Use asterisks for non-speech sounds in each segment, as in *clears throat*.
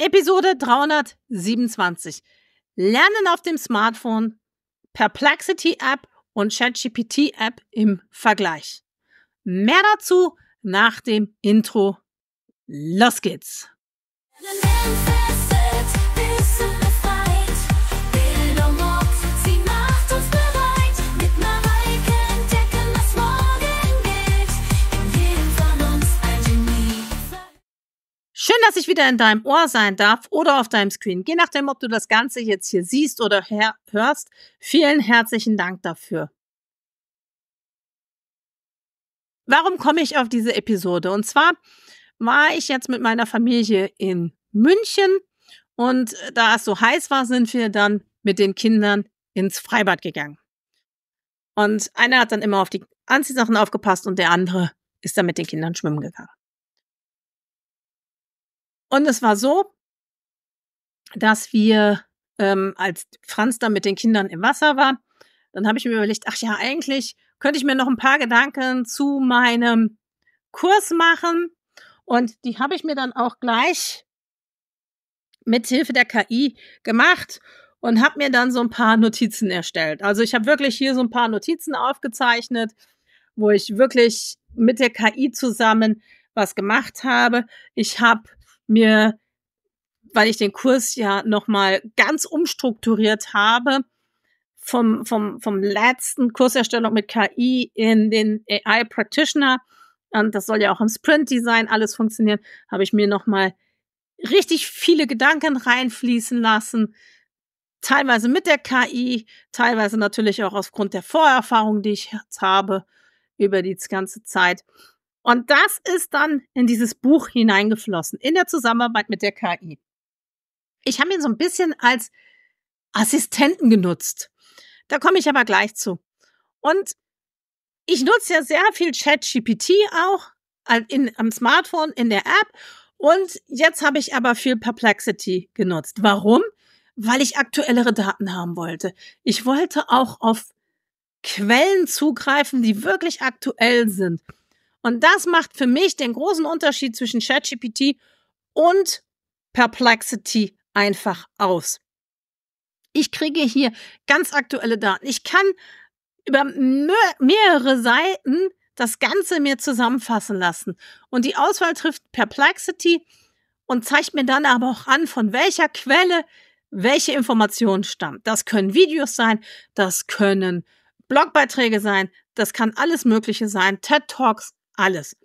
Episode 327. Lernen auf dem Smartphone, Perplexity App und ChatGPT App im Vergleich. Mehr dazu nach dem Intro. Los geht's! Schön, dass ich wieder in deinem Ohr sein darf oder auf deinem Screen. Je nachdem, ob du das Ganze jetzt hier siehst oder hörst. Vielen herzlichen Dank dafür. Warum komme ich auf diese Episode? Und zwar war ich jetzt mit meiner Familie in München und da es so heiß war, sind wir dann mit den Kindern ins Freibad gegangen. Und einer hat dann immer auf die Anziehsachen aufgepasst und der andere ist dann mit den Kindern schwimmen gegangen. Und es war so, dass wir, ähm, als Franz dann mit den Kindern im Wasser war, dann habe ich mir überlegt, ach ja, eigentlich könnte ich mir noch ein paar Gedanken zu meinem Kurs machen. Und die habe ich mir dann auch gleich mit Hilfe der KI gemacht und habe mir dann so ein paar Notizen erstellt. Also ich habe wirklich hier so ein paar Notizen aufgezeichnet, wo ich wirklich mit der KI zusammen was gemacht habe. Ich habe mir, weil ich den Kurs ja nochmal ganz umstrukturiert habe, vom, vom, vom letzten Kurserstellung mit KI in den AI Practitioner, und ähm, das soll ja auch im Sprint Design alles funktionieren, habe ich mir nochmal richtig viele Gedanken reinfließen lassen, teilweise mit der KI, teilweise natürlich auch aufgrund der Vorerfahrung, die ich jetzt habe über die ganze Zeit. Und das ist dann in dieses Buch hineingeflossen, in der Zusammenarbeit mit der KI. Ich habe ihn so ein bisschen als Assistenten genutzt. Da komme ich aber gleich zu. Und ich nutze ja sehr viel ChatGPT auch in, am Smartphone, in der App. Und jetzt habe ich aber viel Perplexity genutzt. Warum? Weil ich aktuellere Daten haben wollte. Ich wollte auch auf Quellen zugreifen, die wirklich aktuell sind. Und das macht für mich den großen Unterschied zwischen ChatGPT und Perplexity einfach aus. Ich kriege hier ganz aktuelle Daten. Ich kann über mehrere Seiten das Ganze mir zusammenfassen lassen. Und die Auswahl trifft Perplexity und zeigt mir dann aber auch an, von welcher Quelle welche Information stammt. Das können Videos sein, das können Blogbeiträge sein, das kann alles Mögliche sein, TED Talks, alles.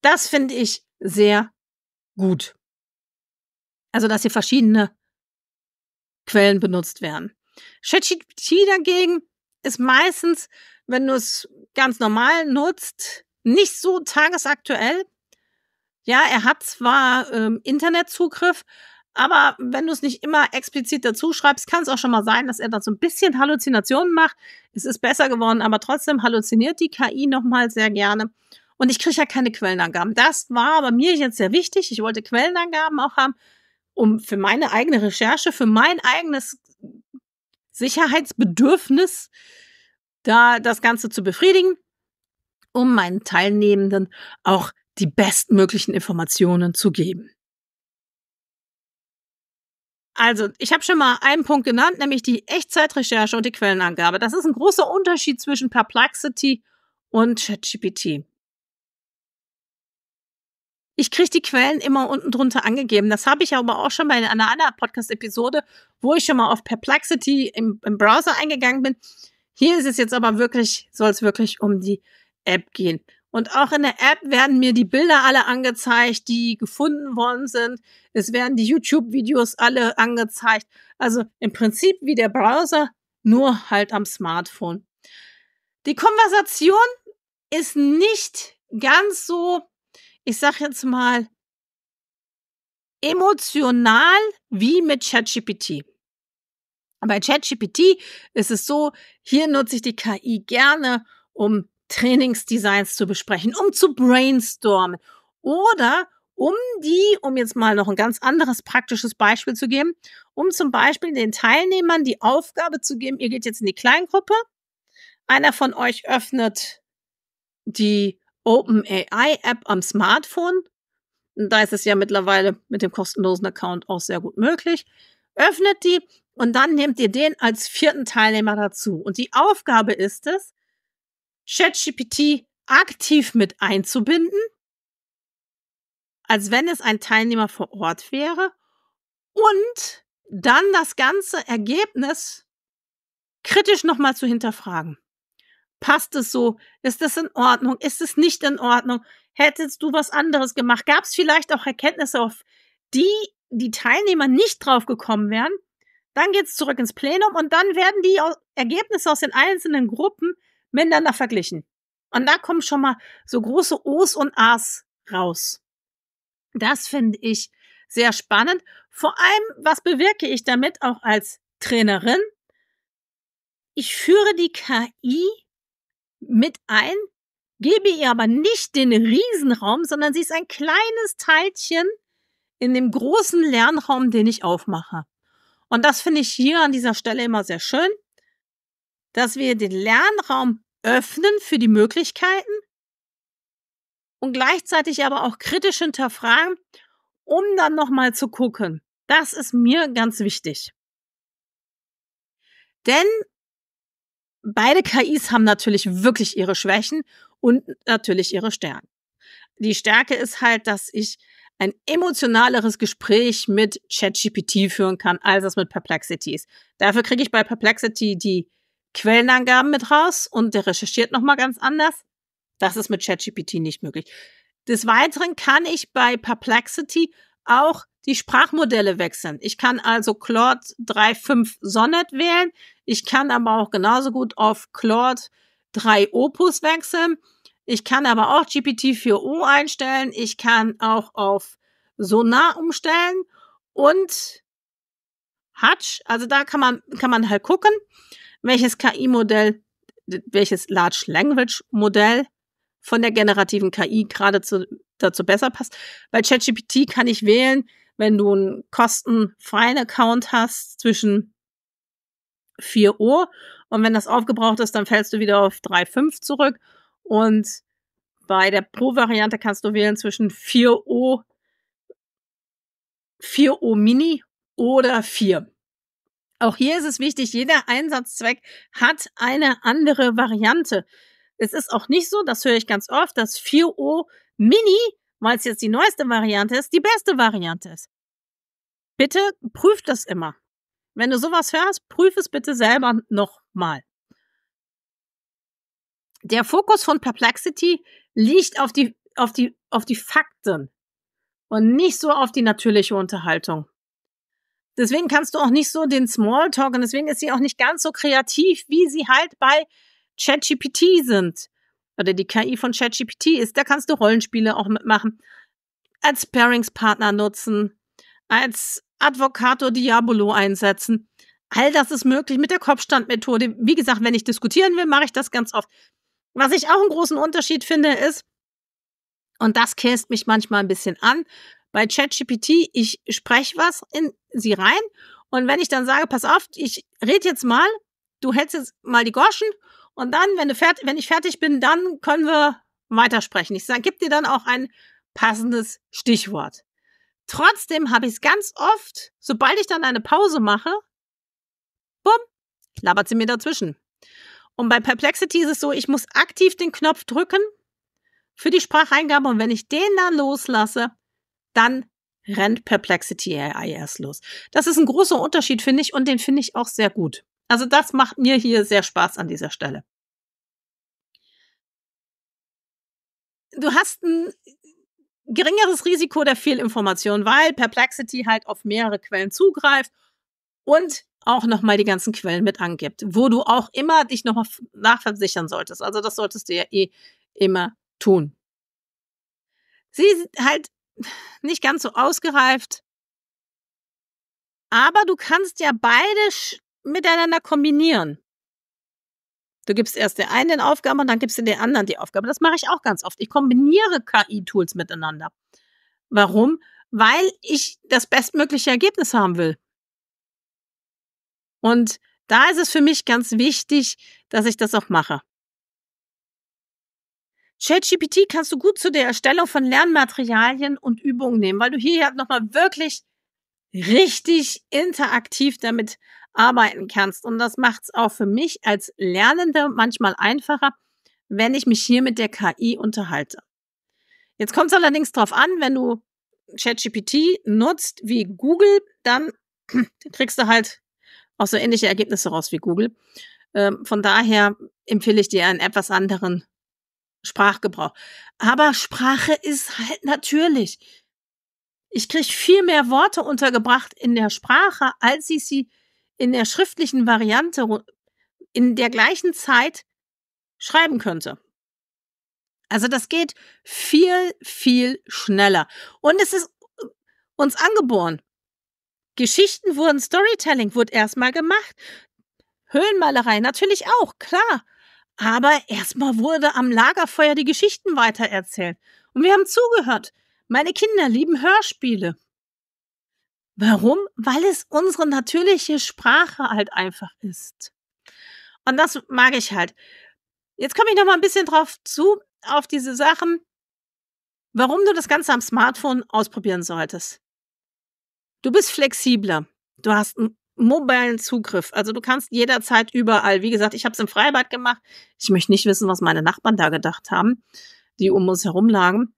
Das finde ich sehr gut. Also, dass hier verschiedene Quellen benutzt werden. ChatGPT dagegen ist meistens, wenn du es ganz normal nutzt, nicht so tagesaktuell. Ja, er hat zwar ähm, Internetzugriff, aber wenn du es nicht immer explizit dazu schreibst, kann es auch schon mal sein, dass er da so ein bisschen Halluzinationen macht. Es ist besser geworden, aber trotzdem halluziniert die KI nochmal sehr gerne und ich kriege ja keine Quellenangaben. Das war bei mir jetzt sehr wichtig. Ich wollte Quellenangaben auch haben, um für meine eigene Recherche, für mein eigenes Sicherheitsbedürfnis da das Ganze zu befriedigen, um meinen Teilnehmenden auch die bestmöglichen Informationen zu geben. Also, ich habe schon mal einen Punkt genannt, nämlich die Echtzeitrecherche und die Quellenangabe. Das ist ein großer Unterschied zwischen Perplexity und ChatGPT. Ich kriege die Quellen immer unten drunter angegeben. Das habe ich aber auch schon bei einer anderen Podcast-Episode, wo ich schon mal auf Perplexity im, im Browser eingegangen bin. Hier ist es jetzt aber wirklich, soll es wirklich um die App gehen. Und auch in der App werden mir die Bilder alle angezeigt, die gefunden worden sind. Es werden die YouTube-Videos alle angezeigt. Also im Prinzip wie der Browser, nur halt am Smartphone. Die Konversation ist nicht ganz so ich sag jetzt mal, emotional wie mit ChatGPT. Bei ChatGPT ist es so, hier nutze ich die KI gerne, um Trainingsdesigns zu besprechen, um zu brainstormen oder um die, um jetzt mal noch ein ganz anderes praktisches Beispiel zu geben, um zum Beispiel den Teilnehmern die Aufgabe zu geben, ihr geht jetzt in die Kleingruppe, einer von euch öffnet die OpenAI-App am Smartphone. Da ist es ja mittlerweile mit dem kostenlosen Account auch sehr gut möglich. Öffnet die und dann nehmt ihr den als vierten Teilnehmer dazu. Und die Aufgabe ist es, ChatGPT aktiv mit einzubinden, als wenn es ein Teilnehmer vor Ort wäre und dann das ganze Ergebnis kritisch nochmal zu hinterfragen. Passt es so? Ist das in Ordnung? Ist es nicht in Ordnung? Hättest du was anderes gemacht? Gab es vielleicht auch Erkenntnisse, auf die die Teilnehmer nicht drauf gekommen wären? Dann geht es zurück ins Plenum und dann werden die Ergebnisse aus den einzelnen Gruppen miteinander verglichen. Und da kommen schon mal so große O's und A's raus. Das finde ich sehr spannend. Vor allem, was bewirke ich damit auch als Trainerin? Ich führe die KI mit ein, gebe ihr aber nicht den Riesenraum, sondern sie ist ein kleines Teilchen in dem großen Lernraum, den ich aufmache. Und das finde ich hier an dieser Stelle immer sehr schön, dass wir den Lernraum öffnen für die Möglichkeiten und gleichzeitig aber auch kritisch hinterfragen, um dann nochmal zu gucken. Das ist mir ganz wichtig. Denn beide KIs haben natürlich wirklich ihre Schwächen und natürlich ihre Stärken. Die Stärke ist halt, dass ich ein emotionaleres Gespräch mit ChatGPT führen kann, als es mit Perplexity ist. Dafür kriege ich bei Perplexity die Quellenangaben mit raus und der recherchiert nochmal ganz anders. Das ist mit ChatGPT nicht möglich. Des Weiteren kann ich bei Perplexity auch die Sprachmodelle wechseln. Ich kann also Claude 3.5 Sonnet wählen. Ich kann aber auch genauso gut auf Claude 3 Opus wechseln. Ich kann aber auch GPT-4o einstellen. Ich kann auch auf Sonar umstellen und Hutch. Also da kann man, kann man halt gucken, welches KI-Modell, welches Large Language Modell von der generativen KI gerade dazu besser passt. Bei ChatGPT kann ich wählen, wenn du einen kostenfreien Account hast zwischen 4 Uhr und wenn das aufgebraucht ist, dann fällst du wieder auf 3,5 zurück und bei der Pro-Variante kannst du wählen zwischen 4 Uhr 4 Uhr Mini oder 4. Auch hier ist es wichtig, jeder Einsatzzweck hat eine andere Variante. Es ist auch nicht so, das höre ich ganz oft, dass 4O Mini weil es jetzt die neueste Variante ist, die beste Variante ist. Bitte prüf das immer. Wenn du sowas hörst, prüf es bitte selber nochmal. Der Fokus von Perplexity liegt auf die, auf die, auf die Fakten und nicht so auf die natürliche Unterhaltung. Deswegen kannst du auch nicht so den Smalltalk und deswegen ist sie auch nicht ganz so kreativ, wie sie halt bei ChatGPT sind oder die KI von ChatGPT ist, da kannst du Rollenspiele auch mitmachen, als Pairingspartner nutzen, als Advocato Diabolo einsetzen. All das ist möglich mit der Kopfstandmethode. Wie gesagt, wenn ich diskutieren will, mache ich das ganz oft. Was ich auch einen großen Unterschied finde, ist, und das käst mich manchmal ein bisschen an, bei ChatGPT, ich spreche was in sie rein und wenn ich dann sage, pass auf, ich rede jetzt mal, du hältst jetzt mal die Goschen und dann, wenn, du fertig, wenn ich fertig bin, dann können wir weitersprechen. Ich sage, gib dir dann auch ein passendes Stichwort. Trotzdem habe ich es ganz oft, sobald ich dann eine Pause mache, bumm, labert sie mir dazwischen. Und bei Perplexity ist es so, ich muss aktiv den Knopf drücken für die Spracheingabe und wenn ich den dann loslasse, dann rennt Perplexity AI erst los. Das ist ein großer Unterschied, finde ich, und den finde ich auch sehr gut. Also das macht mir hier sehr Spaß an dieser Stelle. Du hast ein geringeres Risiko der Fehlinformation, weil Perplexity halt auf mehrere Quellen zugreift und auch nochmal die ganzen Quellen mit angibt, wo du auch immer dich nochmal nachversichern solltest. Also das solltest du ja eh immer tun. Sie ist halt nicht ganz so ausgereift, aber du kannst ja beide miteinander kombinieren. Du gibst erst der einen den Aufgaben und dann gibst du den anderen die Aufgabe. Das mache ich auch ganz oft. Ich kombiniere KI-Tools miteinander. Warum? Weil ich das bestmögliche Ergebnis haben will. Und da ist es für mich ganz wichtig, dass ich das auch mache. ChatGPT kannst du gut zu der Erstellung von Lernmaterialien und Übungen nehmen, weil du hier ja halt nochmal wirklich richtig interaktiv damit arbeiten kannst. Und das macht es auch für mich als Lernende manchmal einfacher, wenn ich mich hier mit der KI unterhalte. Jetzt kommt es allerdings darauf an, wenn du ChatGPT nutzt wie Google, dann *clears throat* kriegst du halt auch so ähnliche Ergebnisse raus wie Google. Ähm, von daher empfehle ich dir einen etwas anderen Sprachgebrauch. Aber Sprache ist halt natürlich. Ich kriege viel mehr Worte untergebracht in der Sprache, als ich sie in der schriftlichen Variante in der gleichen Zeit schreiben könnte. Also das geht viel, viel schneller. Und es ist äh, uns angeboren. Geschichten wurden, Storytelling wurde erstmal gemacht. Höhlenmalerei natürlich auch, klar. Aber erstmal wurde am Lagerfeuer die Geschichten weitererzählt. Und wir haben zugehört. Meine Kinder lieben Hörspiele. Warum? Weil es unsere natürliche Sprache halt einfach ist. Und das mag ich halt. Jetzt komme ich noch mal ein bisschen drauf zu, auf diese Sachen, warum du das Ganze am Smartphone ausprobieren solltest. Du bist flexibler. Du hast einen mobilen Zugriff. Also du kannst jederzeit überall. Wie gesagt, ich habe es im Freibad gemacht. Ich möchte nicht wissen, was meine Nachbarn da gedacht haben, die um uns herum lagen,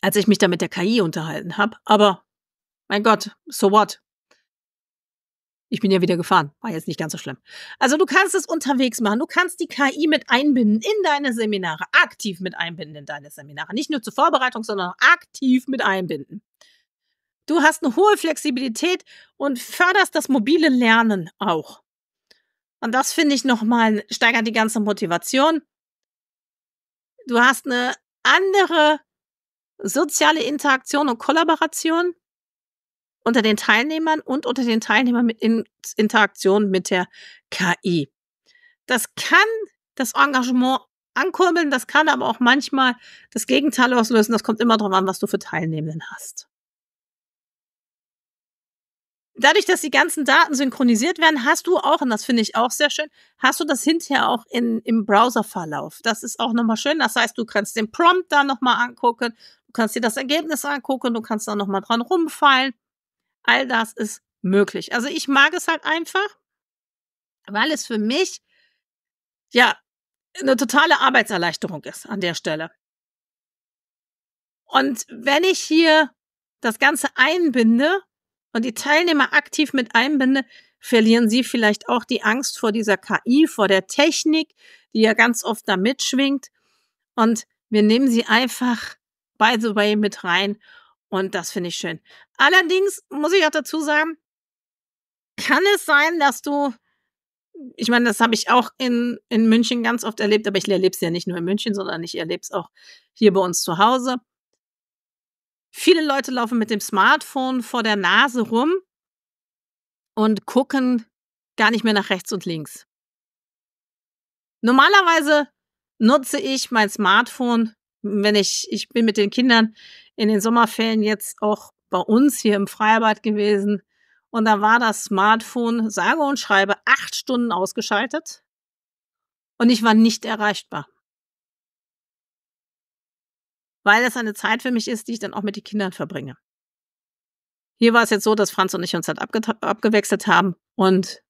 als ich mich da mit der KI unterhalten habe. Aber mein Gott, so what? Ich bin ja wieder gefahren. War jetzt nicht ganz so schlimm. Also du kannst es unterwegs machen. Du kannst die KI mit einbinden in deine Seminare. Aktiv mit einbinden in deine Seminare. Nicht nur zur Vorbereitung, sondern aktiv mit einbinden. Du hast eine hohe Flexibilität und förderst das mobile Lernen auch. Und das finde ich nochmal, steigert die ganze Motivation. Du hast eine andere soziale Interaktion und Kollaboration unter den Teilnehmern und unter den Teilnehmern mit in Interaktion mit der KI. Das kann das Engagement ankurbeln, das kann aber auch manchmal das Gegenteil auslösen. Das kommt immer darauf an, was du für Teilnehmenden hast. Dadurch, dass die ganzen Daten synchronisiert werden, hast du auch, und das finde ich auch sehr schön, hast du das hinterher auch in, im Browserverlauf. Das ist auch nochmal schön. Das heißt, du kannst den Prompt da nochmal angucken, du kannst dir das Ergebnis angucken, du kannst da nochmal dran rumfallen All das ist möglich. Also ich mag es halt einfach, weil es für mich ja eine totale Arbeitserleichterung ist an der Stelle. Und wenn ich hier das Ganze einbinde und die Teilnehmer aktiv mit einbinde, verlieren sie vielleicht auch die Angst vor dieser KI, vor der Technik, die ja ganz oft da mitschwingt. Und wir nehmen sie einfach, by the way, mit rein und das finde ich schön. Allerdings muss ich auch dazu sagen, kann es sein, dass du, ich meine, das habe ich auch in, in München ganz oft erlebt, aber ich erlebe es ja nicht nur in München, sondern ich erlebe es auch hier bei uns zu Hause. Viele Leute laufen mit dem Smartphone vor der Nase rum und gucken gar nicht mehr nach rechts und links. Normalerweise nutze ich mein Smartphone wenn ich, ich bin mit den Kindern in den Sommerferien jetzt auch bei uns hier im Freibad gewesen und da war das Smartphone sage und schreibe acht Stunden ausgeschaltet und ich war nicht erreichbar. Weil das eine Zeit für mich ist, die ich dann auch mit den Kindern verbringe. Hier war es jetzt so, dass Franz und ich uns halt abge abgewechselt haben und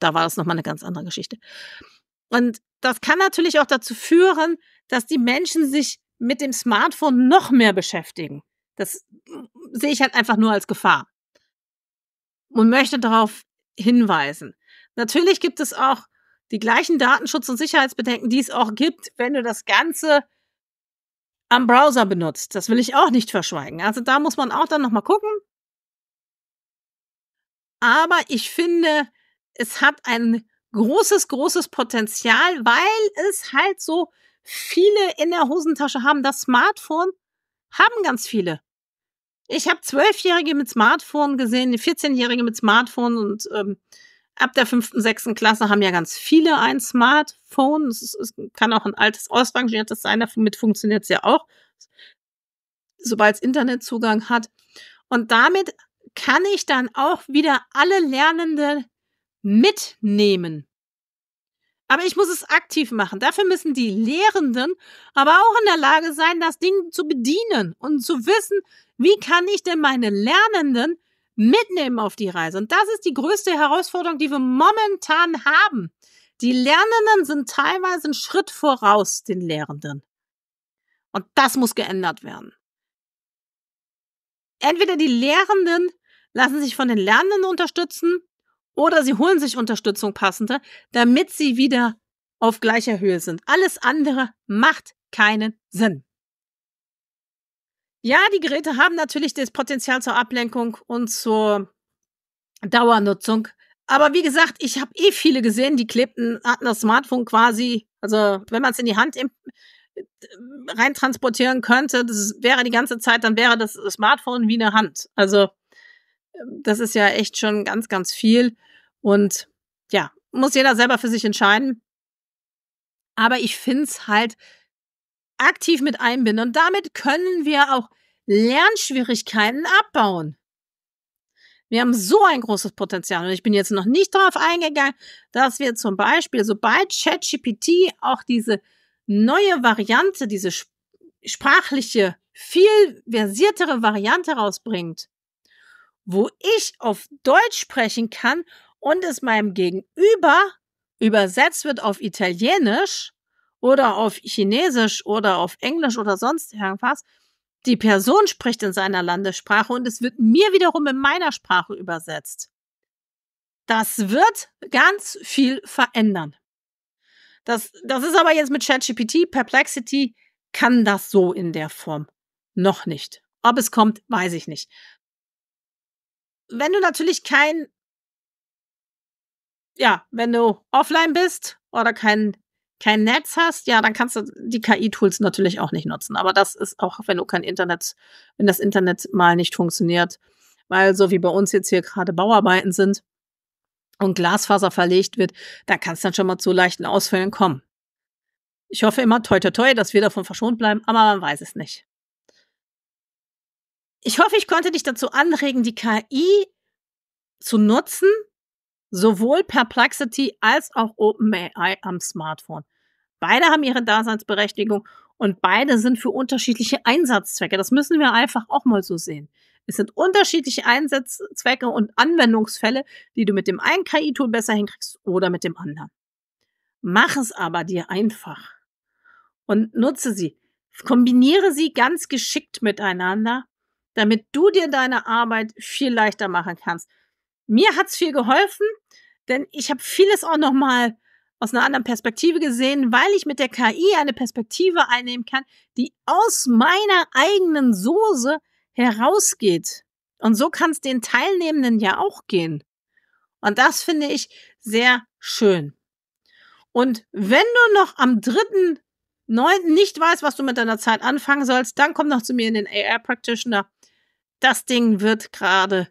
da war das nochmal eine ganz andere Geschichte. Und das kann natürlich auch dazu führen, dass die Menschen sich mit dem Smartphone noch mehr beschäftigen. Das mm, sehe ich halt einfach nur als Gefahr und möchte darauf hinweisen. Natürlich gibt es auch die gleichen Datenschutz- und Sicherheitsbedenken, die es auch gibt, wenn du das Ganze am Browser benutzt. Das will ich auch nicht verschweigen. Also da muss man auch dann nochmal gucken. Aber ich finde, es hat einen großes, großes Potenzial, weil es halt so viele in der Hosentasche haben. Das Smartphone haben ganz viele. Ich habe Zwölfjährige mit Smartphone gesehen, 14-Jährige mit Smartphone und ähm, ab der fünften, sechsten Klasse haben ja ganz viele ein Smartphone. Es, ist, es kann auch ein altes, ausrangiertes sein, damit funktioniert es ja auch, sobald es Internetzugang hat. Und damit kann ich dann auch wieder alle Lernende mitnehmen. Aber ich muss es aktiv machen. Dafür müssen die Lehrenden aber auch in der Lage sein, das Ding zu bedienen und zu wissen, wie kann ich denn meine Lernenden mitnehmen auf die Reise. Und das ist die größte Herausforderung, die wir momentan haben. Die Lernenden sind teilweise einen Schritt voraus den Lehrenden. Und das muss geändert werden. Entweder die Lehrenden lassen sich von den Lernenden unterstützen oder sie holen sich Unterstützung passender, damit sie wieder auf gleicher Höhe sind. Alles andere macht keinen Sinn. Ja, die Geräte haben natürlich das Potenzial zur Ablenkung und zur Dauernutzung. Aber wie gesagt, ich habe eh viele gesehen, die klebten, hatten das Smartphone quasi, also wenn man es in die Hand reintransportieren könnte, das wäre die ganze Zeit, dann wäre das Smartphone wie eine Hand. Also das ist ja echt schon ganz, ganz viel. Und ja, muss jeder selber für sich entscheiden. Aber ich finde es halt aktiv mit einbinden. Und damit können wir auch Lernschwierigkeiten abbauen. Wir haben so ein großes Potenzial. Und ich bin jetzt noch nicht darauf eingegangen, dass wir zum Beispiel, sobald ChatGPT auch diese neue Variante, diese sprachliche, viel versiertere Variante rausbringt, wo ich auf Deutsch sprechen kann und es meinem Gegenüber übersetzt wird auf Italienisch oder auf Chinesisch oder auf Englisch oder sonst irgendwas. Die Person spricht in seiner Landessprache und es wird mir wiederum in meiner Sprache übersetzt. Das wird ganz viel verändern. Das, das ist aber jetzt mit ChatGPT, Perplexity kann das so in der Form noch nicht. Ob es kommt, weiß ich nicht wenn du natürlich kein, ja, wenn du offline bist oder kein, kein Netz hast, ja, dann kannst du die KI-Tools natürlich auch nicht nutzen. Aber das ist auch, wenn du kein Internet, wenn das Internet mal nicht funktioniert, weil so wie bei uns jetzt hier gerade Bauarbeiten sind und Glasfaser verlegt wird, da kann es dann schon mal zu leichten Ausfällen kommen. Ich hoffe immer toi toi toi, dass wir davon verschont bleiben, aber man weiß es nicht. Ich hoffe, ich konnte dich dazu anregen, die KI zu nutzen, sowohl Perplexity als auch OpenAI am Smartphone. Beide haben ihre Daseinsberechtigung und beide sind für unterschiedliche Einsatzzwecke. Das müssen wir einfach auch mal so sehen. Es sind unterschiedliche Einsatzzwecke und Anwendungsfälle, die du mit dem einen KI-Tool besser hinkriegst oder mit dem anderen. Mach es aber dir einfach und nutze sie. Kombiniere sie ganz geschickt miteinander damit du dir deine Arbeit viel leichter machen kannst. Mir hat's viel geholfen, denn ich habe vieles auch nochmal aus einer anderen Perspektive gesehen, weil ich mit der KI eine Perspektive einnehmen kann, die aus meiner eigenen Soße herausgeht. Und so kann es den Teilnehmenden ja auch gehen. Und das finde ich sehr schön. Und wenn du noch am 3.9. nicht weißt, was du mit deiner Zeit anfangen sollst, dann komm noch zu mir in den AR Practitioner das Ding wird gerade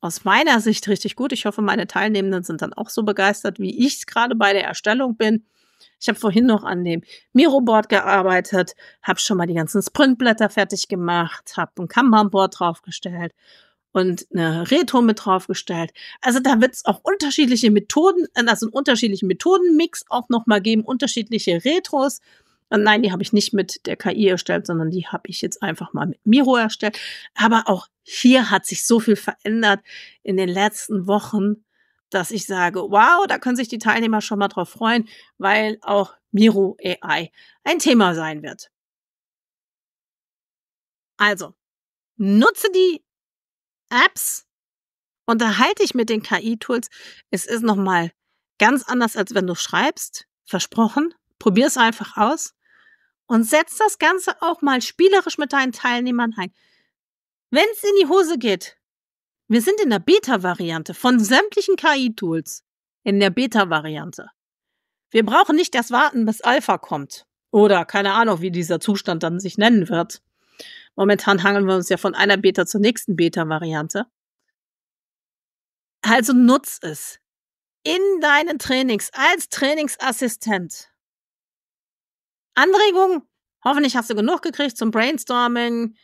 aus meiner Sicht richtig gut. Ich hoffe, meine Teilnehmenden sind dann auch so begeistert, wie ich es gerade bei der Erstellung bin. Ich habe vorhin noch an dem Miro-Board gearbeitet, habe schon mal die ganzen Sprintblätter fertig gemacht, habe ein Kanban-Board draufgestellt und eine Retro mit draufgestellt. Also da wird es auch unterschiedliche Methoden, äh, also einen unterschiedlichen Methodenmix auch nochmal geben, unterschiedliche Retros. Und äh, Nein, die habe ich nicht mit der KI erstellt, sondern die habe ich jetzt einfach mal mit Miro erstellt. Aber auch hier hat sich so viel verändert in den letzten Wochen, dass ich sage, wow, da können sich die Teilnehmer schon mal drauf freuen, weil auch Miro AI ein Thema sein wird. Also, nutze die Apps, unterhalte dich mit den KI-Tools. Es ist nochmal ganz anders, als wenn du schreibst. Versprochen, Probier es einfach aus und setz das Ganze auch mal spielerisch mit deinen Teilnehmern ein. Wenn es in die Hose geht, wir sind in der Beta-Variante von sämtlichen KI-Tools. In der Beta-Variante. Wir brauchen nicht erst warten, bis Alpha kommt. Oder keine Ahnung, wie dieser Zustand dann sich nennen wird. Momentan hangeln wir uns ja von einer Beta zur nächsten Beta-Variante. Also nutz es. In deinen Trainings als Trainingsassistent Anregungen? Hoffentlich hast du genug gekriegt zum Brainstorming.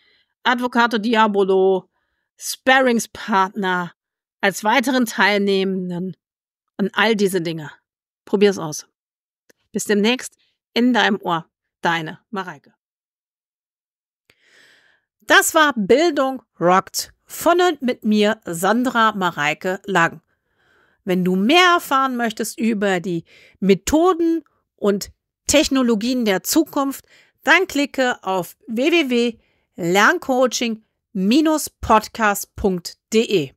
Advocato Diabolo, Sparringspartner, als weiteren Teilnehmenden und all diese Dinge. Probier's aus. Bis demnächst in deinem Ohr. Deine Mareike. Das war Bildung rockt von und mit mir Sandra Mareike Lang. Wenn du mehr erfahren möchtest über die Methoden und Technologien der Zukunft, dann klicke auf www.lerncoaching-podcast.de.